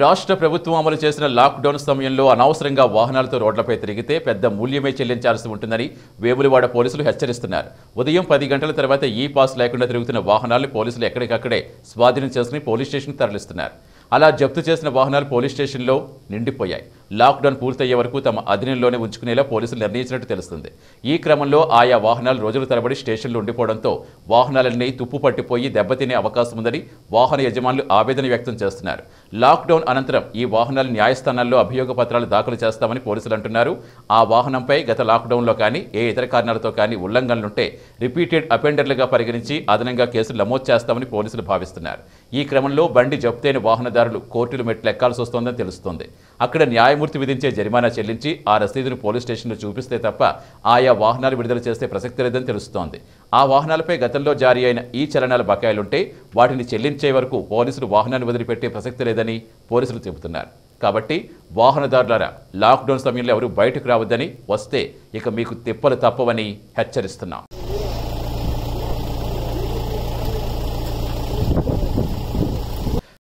రాష్ట్ర ప్రభుత్వం అమలు చేసిన లాక్డౌన్ సమయంలో అనవసరంగా వాహనాలతో రోడ్లపై తిరిగితే పెద్ద మూల్యమే చెల్లించాల్సి ఉంటుందని వేములివాడ పోలీసులు హెచ్చరిస్తున్నారు ఉదయం పది గంటల తర్వాత ఈ పాస్ లేకుండా తిరుగుతున్న వాహనాలు పోలీసులు ఎక్కడికక్కడే స్వాధీనం చేసుకుని పోలీస్ స్టేషన్ తరలిస్తున్నారు అలా జప్తు చేసిన వాహనాలు పోలీస్ స్టేషన్లో నిండిపోయాయి లాక్డౌన్ పూర్తయ్యే వరకు తమ అధీనంలోనే ఉంచుకునేలా పోలీసులు నిర్ణయించినట్టు తెలుస్తుంది ఈ క్రమంలో ఆయా వాహనాలు రోజుల తరబడి స్టేషన్లు ఉండిపోవడంతో వాహనాలన్నీ తుప్పు పట్టిపోయి దెబ్బతినే అవకాశం ఉందని వాహన యజమానులు ఆవేదన వ్యక్తం చేస్తున్నారు లాక్డౌన్ అనంతరం ఈ వాహనాలు న్యాయస్థానాల్లో అభియోగ పత్రాలు దాఖలు చేస్తామని పోలీసులు అంటున్నారు ఆ వాహనంపై గత లాక్డౌన్లో కానీ ఏ ఇతర కారణాలతో కానీ ఉల్లంఘనలుంటే రిపీటెడ్ అపెండర్లుగా పరిగణించి అదనంగా కేసులు నమోదు చేస్తామని పోలీసులు భావిస్తున్నారు ఈ క్రమంలో బండి జప్తైన వాహనదారులు కోర్టులు మెట్లు ఎక్కాల్సి వస్తోందని తెలుస్తోంది అక్కడ న్యాయం న్యాయమూర్తి విధించే జరిమానా చెల్లించి ఆ రసీదును పోలీస్ స్టేషన్లో చూపిస్తే తప్ప ఆయా వాహనాలు విడుదల చేస్తే ప్రసక్తి లేదని తెలుస్తోంది ఆ వాహనాలపై గతంలో జారీ అయిన ఈ చలనాల బకాయిలుంటే వాటిని చెల్లించే వరకు పోలీసులు వాహనాన్ని వదిలిపెట్టే ప్రసక్తి లేదని పోలీసులు చెబుతున్నారు కాబట్టి వాహనదారుల లాక్డౌన్ సమయంలో ఎవరు బయటకు రావద్దని వస్తే ఇక మీకు తిప్పలు తప్పవని హెచ్చరిస్తున్నాం